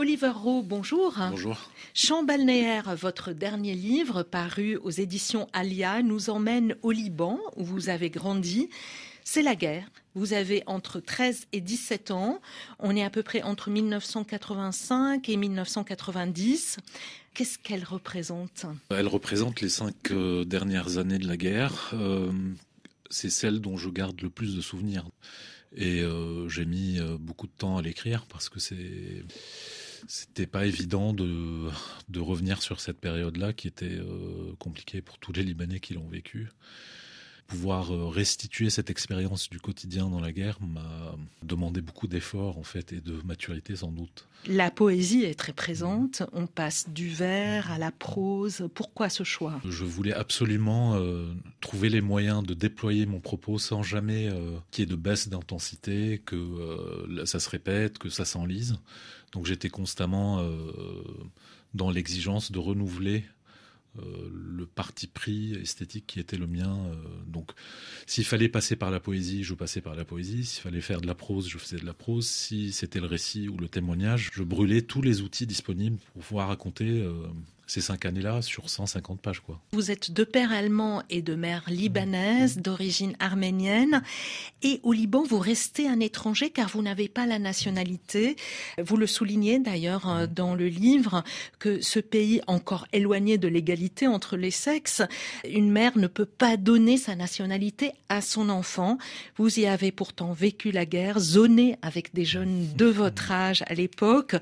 Oliver Rowe, bonjour. Bonjour. Champ balnéaire, votre dernier livre paru aux éditions Alia nous emmène au Liban où vous avez grandi. C'est la guerre. Vous avez entre 13 et 17 ans. On est à peu près entre 1985 et 1990. Qu'est-ce qu'elle représente Elle représente les cinq euh, dernières années de la guerre. Euh, c'est celle dont je garde le plus de souvenirs. Et euh, j'ai mis beaucoup de temps à l'écrire parce que c'est c'était pas évident de, revenir sur cette période-là qui était euh, compliquée pour tous les Libanais qui l'ont vécue pouvoir euh, restituer cette expérience du quotidien dans la guerre m'a demandé beaucoup d'efforts en fait et de maturité sans doute. La poésie est très présente, on passe du vers à la prose. Pourquoi ce choix Je voulais absolument euh, trouver les moyens de déployer mon propos sans jamais euh, qu'il y ait de baisse d'intensité, que ça se répète, que ça s'enlise. Donc j'étais constamment dans l'exigence de renouveler euh, le parti pris esthétique qui était le mien. Euh, donc, s'il fallait passer par la poésie, je passais par la poésie. S'il fallait faire de la prose, je faisais de la prose. Si c'était le récit ou le témoignage, je brûlais tous les outils disponibles pour pouvoir raconter euh, ces cinq années-là sur 150 pages. Quoi. Vous êtes de père allemand et de mère libanaise, mm-hmm. d'origine arménienne. Et au Liban, vous restez un étranger car vous n'avez pas la nationalité. Vous le soulignez d'ailleurs euh, mm-hmm. dans le livre que ce pays encore éloigné de l'égalité entre les sexes, une mère ne peut pas donner sa nationalité à son enfant. Vous y avez pourtant vécu la guerre, zoné avec des jeunes de votre âge à l'époque.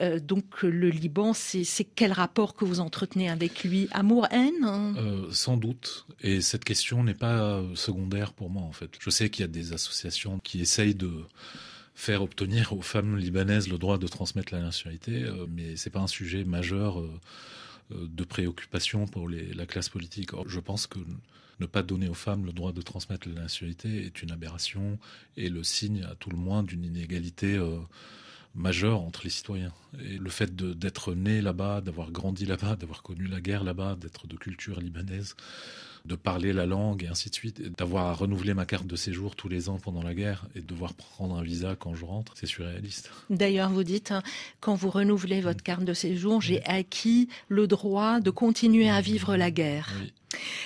Euh, donc le Liban, c'est quel rapport que vous entretenez avec lui Amour-haine hein euh, Sans doute. Et cette question n'est pas euh, secondaire pour moi, en fait. Je sais qu'il y a des associations qui essayent de faire obtenir aux femmes libanaises le droit de transmettre la nationalité, euh, mais c'est pas un sujet majeur de préoccupation pour les, la classe politique. je pense que ne pas donner aux femmes le droit de transmettre la nationalité est une aberration et le signe à tout le moins d'une inégalité majeur entre les citoyens. Et le fait d'être né là-bas, d'avoir grandi là-bas, d'avoir connu la guerre là-bas, d'être de culture libanaise, de parler la langue et ainsi de suite, d'avoir à renouveler ma carte de séjour tous les ans pendant la guerre et de devoir prendre un visa quand je rentre, c'est surréaliste. D'ailleurs, vous dites, quand vous renouvelez votre carte de séjour, j'ai acquis le droit de continuer à vivre la guerre.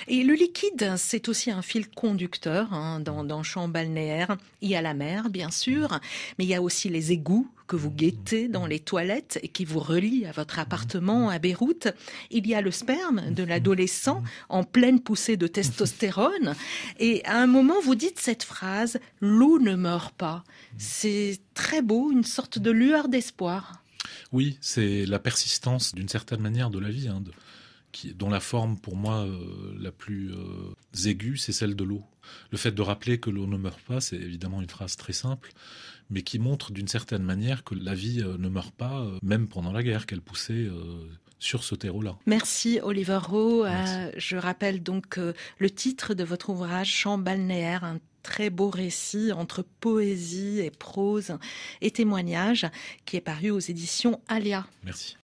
Et le liquide, c'est aussi un fil conducteur hein, dans, mm. dans champs balnéaires. Il y a la mer, bien sûr, mais il y a aussi les égouts que vous guettez mm. dans les toilettes et qui vous relient à votre appartement mm. à Beyrouth. Il y a le sperme de l'adolescent en pleine poussée de testostérone. Et à un moment, vous dites cette phrase, l'eau ne meurt pas. C'est très beau, une sorte de lueur d'espoir. Oui, c'est la persistance d'une certaine manière de la vie. Hein, dont la forme pour moi euh, la plus euh, aiguë, c'est celle de l'eau. Le fait de rappeler que l'eau ne meurt pas, c'est évidemment une phrase très simple, mais qui montre d'une certaine manière que la vie euh, ne meurt pas, même pendant la guerre, qu'elle poussait sur ce terreau-là. Merci Oliver Rowe. je rappelle donc le titre de votre ouvrage, Champ balnéaire, un très beau récit entre poésie et prose et témoignage qui est paru aux éditions Alia. Merci.